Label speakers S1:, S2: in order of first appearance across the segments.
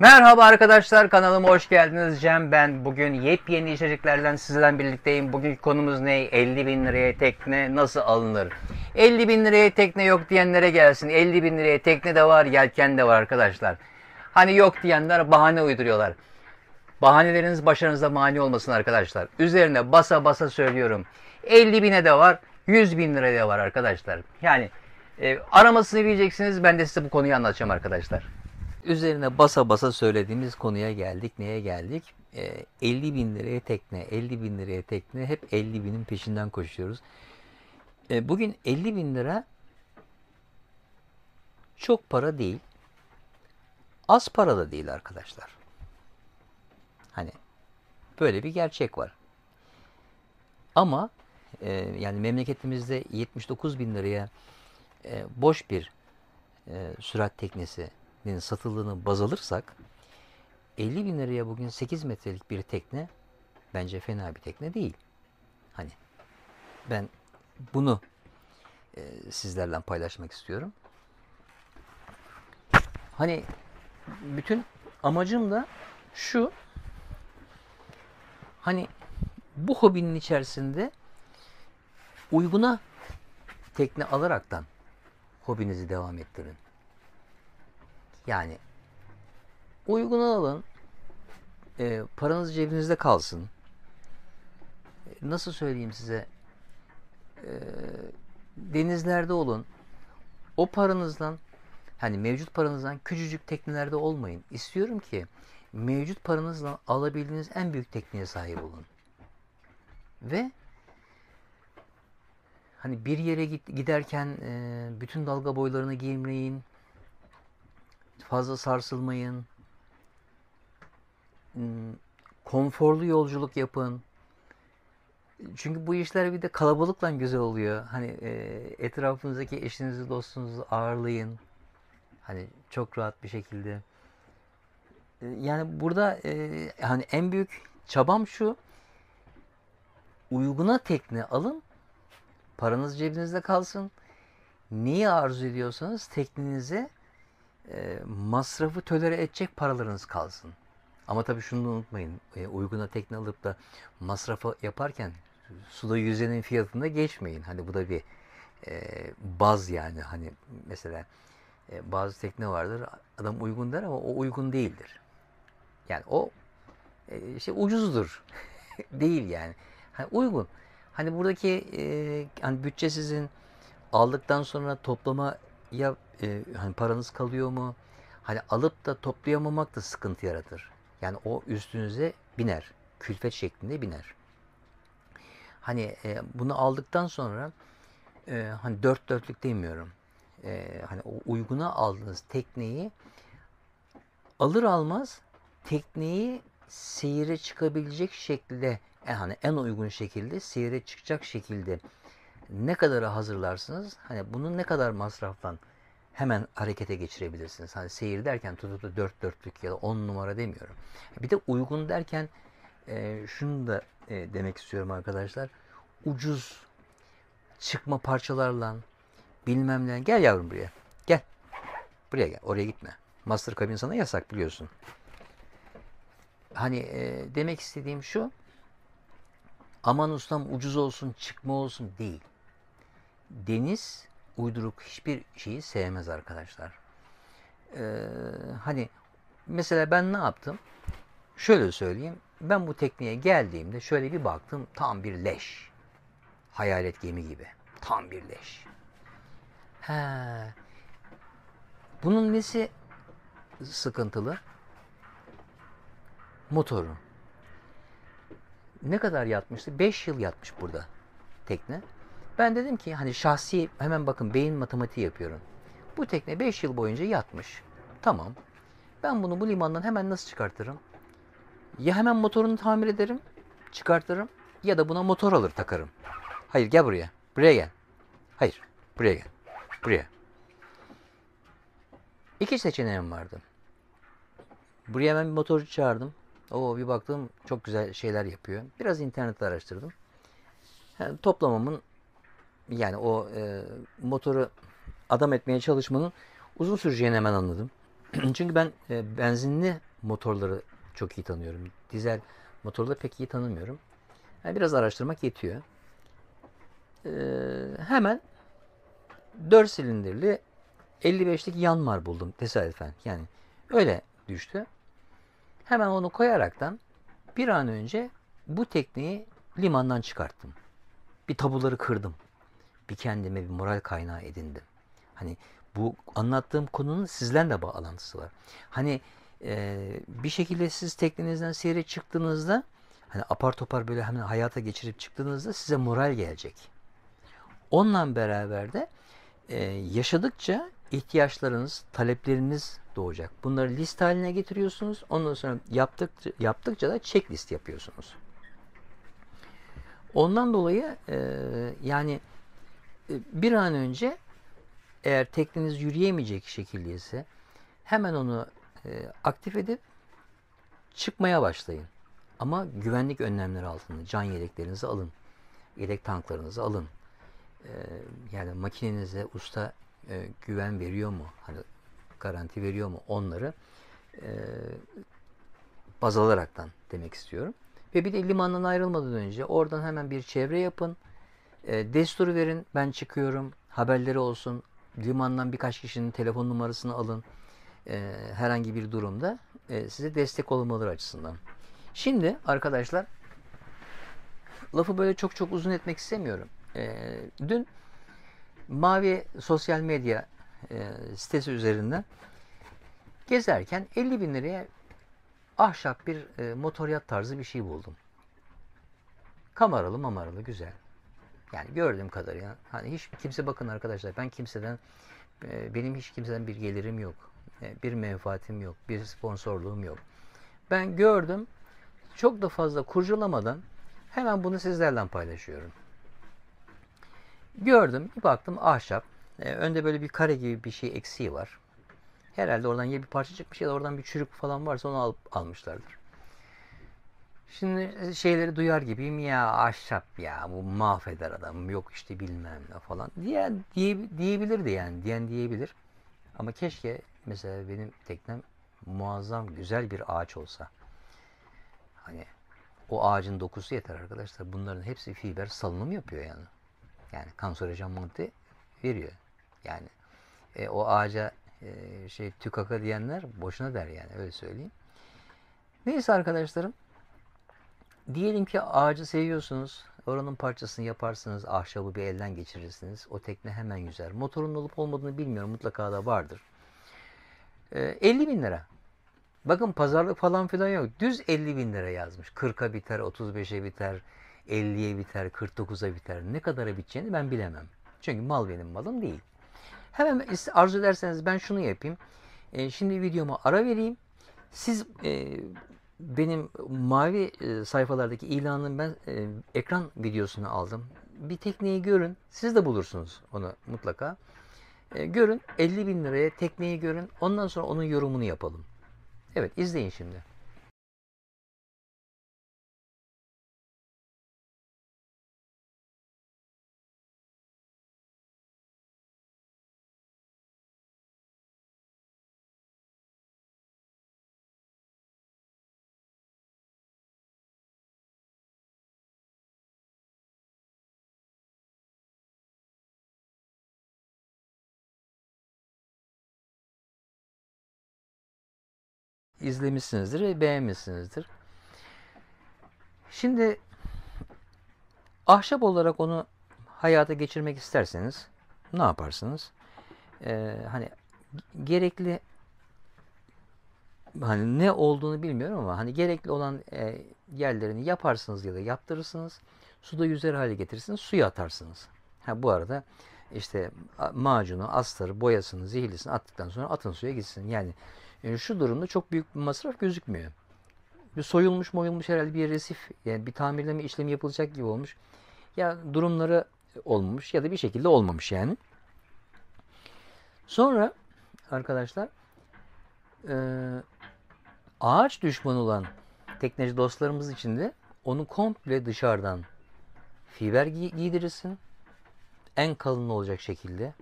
S1: Merhaba arkadaşlar kanalıma hoş geldiniz. Cem ben. Bugün yepyeni içeriklerden sizlerden birlikteyim. bugün konumuz ne? 50 bin liraya tekne nasıl alınır? 50 bin liraya tekne yok diyenlere gelsin. 50 bin liraya tekne de var, yelken de var arkadaşlar. Hani yok diyenler bahane uyduruyorlar. Bahaneleriniz başarınıza mani olmasın arkadaşlar. Üzerine basa basa söylüyorum. 50 bine de var, 100 bin liraya da var arkadaşlar. Yani e, aramasını bileceksiniz. Ben de size bu konuyu anlatacağım arkadaşlar üzerine basa basa söylediğimiz konuya geldik. Neye geldik? E, ee, 50 bin liraya tekne, 50 bin liraya tekne hep 50 binin peşinden koşuyoruz. E, bugün 50 bin lira çok para değil. Az para da değil arkadaşlar. Hani böyle bir gerçek var. Ama e, yani memleketimizde 79 bin liraya e, boş bir e, sürat teknesi teknenin satıldığını baz alırsak 50 bin liraya bugün 8 metrelik bir tekne bence fena bir tekne değil. Hani ben bunu e, sizlerle paylaşmak istiyorum. Hani bütün amacım da şu hani bu hobinin içerisinde uyguna tekne alaraktan hobinizi devam ettirin. Yani uygun alın. E, paranız cebinizde kalsın. E, nasıl söyleyeyim size? E, denizlerde olun. O paranızdan hani mevcut paranızdan küçücük teknelerde olmayın. İstiyorum ki mevcut paranızla alabildiğiniz en büyük tekneye sahip olun. Ve hani bir yere giderken e, bütün dalga boylarını giymeyin fazla sarsılmayın. Hmm, konforlu yolculuk yapın. Çünkü bu işler bir de kalabalıkla güzel oluyor. Hani e, etrafınızdaki eşinizi, dostunuzu ağırlayın. Hani çok rahat bir şekilde. E, yani burada e, hani en büyük çabam şu. Uyguna tekne alın. Paranız cebinizde kalsın. Neyi arzu ediyorsanız teknenize e, masrafı tölere edecek paralarınız kalsın. Ama tabii şunu da unutmayın. E, uyguna tekne alıp da masrafı yaparken suda yüzenin fiyatında geçmeyin. Hani bu da bir e, baz yani. Hani mesela e, bazı tekne vardır. Adam uygun der ama o uygun değildir. Yani o e, şey ucuzdur. Değil yani. Hani uygun. Hani buradaki e, hani bütçe sizin aldıktan sonra toplama ya e, hani paranız kalıyor mu? Hani alıp da toplayamamak da sıkıntı yaratır. Yani o üstünüze biner. Külfet şeklinde biner. Hani e, bunu aldıktan sonra e, hani dört dörtlük demiyorum. E, hani o uyguna aldığınız tekneyi alır almaz tekneyi seyire çıkabilecek şekilde yani e, en uygun şekilde seyre çıkacak şekilde ne kadara hazırlarsınız? Hani bunun ne kadar masraftan hemen harekete geçirebilirsiniz. Hani seyir derken tutup da dört dörtlük ya da on numara demiyorum. Bir de uygun derken e, şunu da e, demek istiyorum arkadaşlar. Ucuz çıkma parçalarla bilmem ne. Gel yavrum buraya. Gel. Buraya gel. Oraya gitme. Master kabin sana yasak biliyorsun. Hani e, demek istediğim şu. Aman ustam ucuz olsun çıkma olsun değil deniz uyduruk hiçbir şeyi sevmez arkadaşlar. Ee, hani mesela ben ne yaptım? Şöyle söyleyeyim. Ben bu tekneye geldiğimde şöyle bir baktım. Tam bir leş. Hayalet gemi gibi. Tam bir leş. He. Bunun nesi sıkıntılı? Motoru. Ne kadar yatmıştı? 5 yıl yatmış burada tekne. Ben dedim ki hani şahsi hemen bakın beyin matematiği yapıyorum. Bu tekne 5 yıl boyunca yatmış. Tamam. Ben bunu bu limandan hemen nasıl çıkartırım? Ya hemen motorunu tamir ederim, çıkartırım ya da buna motor alır takarım. Hayır gel buraya. Buraya gel. Hayır. Buraya gel. Buraya. İki seçeneğim vardı. Buraya hemen bir motorcu çağırdım. Oo bir baktım çok güzel şeyler yapıyor. Biraz internette araştırdım. Yani toplamamın yani o e, motoru adam etmeye çalışmanın uzun süreceğini hemen anladım. Çünkü ben e, benzinli motorları çok iyi tanıyorum. Dizel motorları pek iyi tanımıyorum. Yani biraz araştırmak yetiyor. E, hemen 4 silindirli 55'lik yanmar buldum tesadüfen. Yani öyle düştü. Hemen onu koyaraktan bir an önce bu tekniği limandan çıkarttım. Bir tabuları kırdım bir kendime bir moral kaynağı edindim. Hani bu anlattığım konunun sizden de bağlantısı var. Hani e, bir şekilde siz teknenizden seyre çıktığınızda hani apar topar böyle hemen hayata geçirip çıktığınızda size moral gelecek. Onunla beraber de e, yaşadıkça ihtiyaçlarınız, talepleriniz doğacak. Bunları liste haline getiriyorsunuz. Ondan sonra yaptık yaptıkça da checklist yapıyorsunuz. Ondan dolayı e, yani ee, bir an önce eğer tekneniz yürüyemeyecek şekildeyse hemen onu e, aktif edip çıkmaya başlayın. Ama güvenlik önlemleri altında can yeleklerinizi alın. Yelek tanklarınızı alın. E, yani makinenize usta e, güven veriyor mu? Hani garanti veriyor mu? Onları e, baz alaraktan demek istiyorum. Ve bir de limandan ayrılmadan önce oradan hemen bir çevre yapın. E, destur verin ben çıkıyorum haberleri olsun. Limandan birkaç kişinin telefon numarasını alın. E, herhangi bir durumda e, size destek olmaları açısından. Şimdi arkadaşlar lafı böyle çok çok uzun etmek istemiyorum. E, dün Mavi sosyal medya e, sitesi üzerinde gezerken 50 bin liraya ahşap bir e, motoryat tarzı bir şey buldum. Kameralı mamaralı güzel. Yani gördüğüm kadarıyla hani hiç kimse bakın arkadaşlar ben kimseden e, benim hiç kimseden bir gelirim yok. E, bir menfaatim yok. Bir sponsorluğum yok. Ben gördüm. Çok da fazla kurcalamadan hemen bunu sizlerle paylaşıyorum. Gördüm. Bir baktım ahşap. E, önde böyle bir kare gibi bir şey eksiği var. Herhalde oradan ya bir parça çıkmış ya da oradan bir çürük falan varsa onu alıp almışlardır. Şimdi e, şeyleri duyar gibiyim ya ahşap ya bu mahveder adam yok işte bilmem ne falan diye, diye diyebilirdi yani diyen diyebilir. Ama keşke mesela benim teknem muazzam güzel bir ağaç olsa. Hani o ağacın dokusu yeter arkadaşlar. Bunların hepsi fiber salınım yapıyor yani. Yani kanserojen madde veriyor. Yani e, o ağaca e, şey tükaka diyenler boşuna der yani öyle söyleyeyim. Neyse arkadaşlarım diyelim ki ağacı seviyorsunuz. Oranın parçasını yaparsınız. Ahşabı bir elden geçirirsiniz. O tekne hemen yüzer. Motorun olup olmadığını bilmiyorum. Mutlaka da vardır. E, ee, 50 bin lira. Bakın pazarlık falan filan yok. Düz 50 bin lira yazmış. 40'a biter, 35'e biter, 50'ye biter, 49'a biter. Ne kadara biteceğini ben bilemem. Çünkü mal benim malım değil. Hemen arzu ederseniz ben şunu yapayım. E, şimdi videoma ara vereyim. Siz e, benim e, mavi e, sayfalardaki ilanın ben e, ekran videosunu aldım. Bir tekneyi görün. Siz de bulursunuz onu mutlaka. görün 50 bin liraya tekneyi görün. Ondan sonra onun yorumunu yapalım. Evet izleyin şimdi. izlemişsinizdir ve beğenmişsinizdir. Şimdi ahşap olarak onu hayata geçirmek isterseniz ne yaparsınız? Ee, hani gerekli hani ne olduğunu bilmiyorum ama hani gerekli olan e, yerlerini yaparsınız ya da yaptırırsınız. Suda yüzer hale getirirsiniz, suya atarsınız. Ha bu arada işte macunu, astarı, boyasını, zihlisini attıktan sonra atın suya gitsin. Yani e, şu durumda çok büyük bir masraf gözükmüyor. Bir soyulmuş moyulmuş herhalde bir resif yani bir tamirleme işlemi yapılacak gibi olmuş. Ya durumları olmamış ya da bir şekilde olmamış yani. Sonra arkadaşlar e, ağaç düşmanı olan tekneci dostlarımız için de onu komple dışarıdan fiber gi- giydirirsin. En kalın olacak şekilde.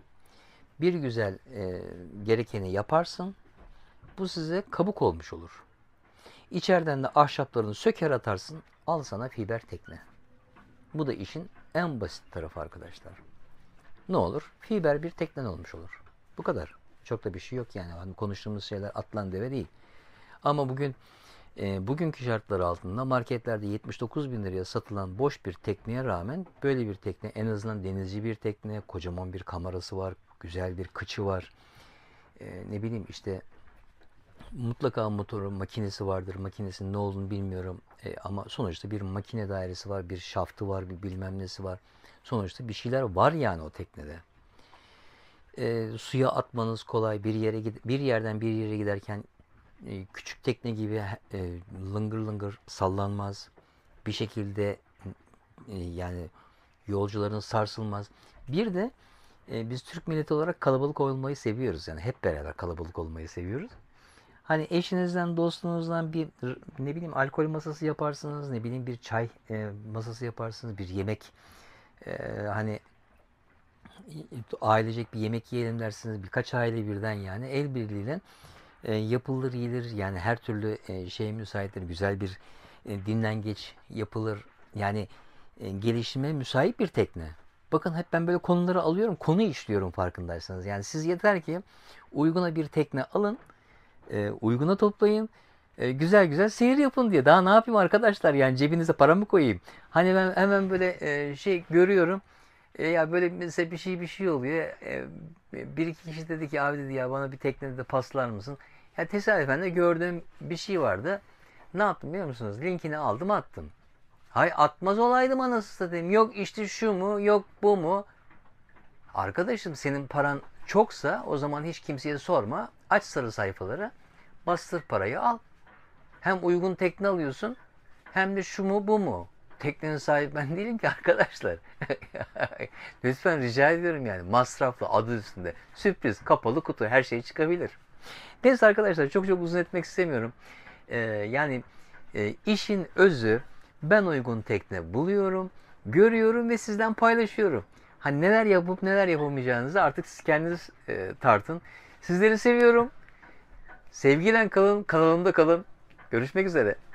S1: Bir güzel e, gerekeni yaparsın. Bu size kabuk olmuş olur. İçeriden de ahşaplarını söker atarsın. Al sana fiber tekne. Bu da işin en basit tarafı arkadaşlar. Ne olur? Fiber bir teknen olmuş olur. Bu kadar. Çok da bir şey yok yani. Hani konuştuğumuz şeyler atlan deve değil. Ama bugün e, bugünkü şartlar altında marketlerde 79 bin liraya satılan boş bir tekneye rağmen böyle bir tekne en azından denizci bir tekne, kocaman bir kamerası var, güzel bir kıçı var. E, ne bileyim işte mutlaka motorun makinesi vardır. Makinesinin ne olduğunu bilmiyorum. E, ama sonuçta bir makine dairesi var, bir şaftı var, bir bilmem nesi var. Sonuçta bir şeyler var yani o teknede. E, suya atmanız kolay. Bir yere bir yerden bir yere giderken e, küçük tekne gibi e, lıngır lıngır sallanmaz. Bir şekilde e, yani yolcuların sarsılmaz. Bir de e, biz Türk milleti olarak kalabalık olmayı seviyoruz. Yani hep beraber kalabalık olmayı seviyoruz. Hani eşinizden, dostunuzdan bir ne bileyim alkol masası yaparsınız, ne bileyim bir çay e, masası yaparsınız, bir yemek e, hani ailecek bir yemek yiyelim dersiniz. Birkaç aile birden yani el birliğiyle e, yapılır yiyilir. Yani her türlü e, şey müsaittir. Güzel bir e, dinlengeç yapılır. Yani e, gelişime müsait bir tekne. Bakın hep ben böyle konuları alıyorum. Konu işliyorum farkındaysanız. Yani siz yeter ki uyguna bir tekne alın e, uyguna toplayın. E, güzel güzel seyir yapın diye. Daha ne yapayım arkadaşlar yani cebinize para mı koyayım? Hani ben hemen böyle e, şey görüyorum. E, ya böyle mesela bir şey bir şey oluyor. E, bir iki kişi dedi ki abi dedi ya bana bir teknede de paslar mısın? Ya tesadüfen de gördüğüm bir şey vardı. Ne yaptım biliyor musunuz? Linkini aldım attım. Hay atmaz olaydım anasını satayım. Yok işte şu mu yok bu mu. Arkadaşım senin paran Çoksa o zaman hiç kimseye sorma. Aç sarı sayfaları. Bastır parayı al. Hem uygun tekne alıyorsun hem de şu mu bu mu? Teknenin sahibi ben değilim ki arkadaşlar. Lütfen rica ediyorum yani masraflı adı üstünde. Sürpriz, kapalı kutu her şey çıkabilir. Neyse arkadaşlar çok çok uzun etmek istemiyorum. Ee, yani e, işin özü ben uygun tekne buluyorum, görüyorum ve sizden paylaşıyorum. Hani neler yapıp neler yapamayacağınızı artık siz kendiniz e, tartın. Sizleri seviyorum. Sevgiyle kalın, kanalımda kalın. Görüşmek üzere.